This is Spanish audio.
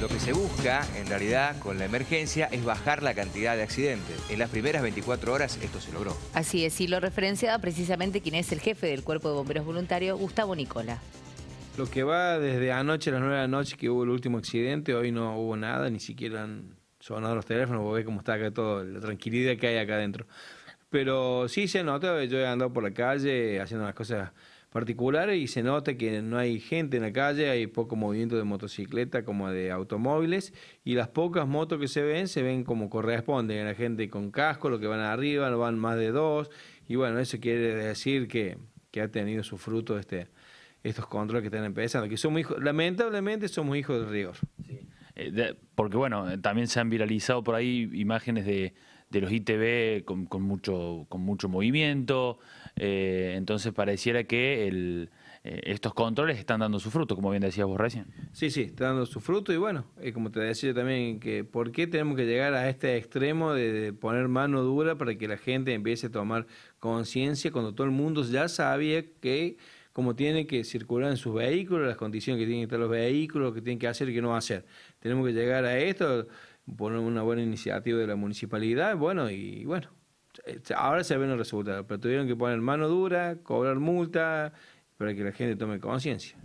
Lo que se busca, en realidad, con la emergencia es bajar la cantidad de accidentes. En las primeras 24 horas esto se logró. Así es, y lo referenciaba precisamente quien es el jefe del Cuerpo de Bomberos Voluntarios, Gustavo Nicola. Lo que va desde anoche a las 9 de la noche que hubo el último accidente, hoy no hubo nada, ni siquiera han sonado los teléfonos, vos ves cómo está acá todo, la tranquilidad que hay acá adentro. Pero sí se nota, yo he andado por la calle haciendo las cosas particulares y se nota que no hay gente en la calle, hay poco movimiento de motocicleta como de automóviles y las pocas motos que se ven se ven como corresponden, la gente con casco, lo que van arriba, no van más de dos y bueno, eso quiere decir que, que ha tenido su fruto este, estos controles que están empezando, que son hijos, lamentablemente somos hijos del rigor. Eh, porque bueno, eh, también se han viralizado por ahí imágenes de de los ITV con, mucho, con mucho movimiento, eh, entonces pareciera que eh, estos controles están dando su fruto, como bien decías vos recién. Sí, sí, están dando su fruto y bueno, eh, como te decía yo también, que ¿por qué tenemos que llegar a este extremo de, poner mano dura para que la gente empiece a tomar conciencia cuando todo el mundo ya sabía que como tiene que circular en sus vehículos, las condiciones que tienen que estar los vehículos, qué que tienen que hacer y qué no hacer. Tenemos que llegar a esto Poner una buena iniciativa de la municipalidad, bueno, y bueno, eh, ahora se ven los resultados, pero tuvieron que poner mano dura, cobrar multa, para que la gente tome conciencia.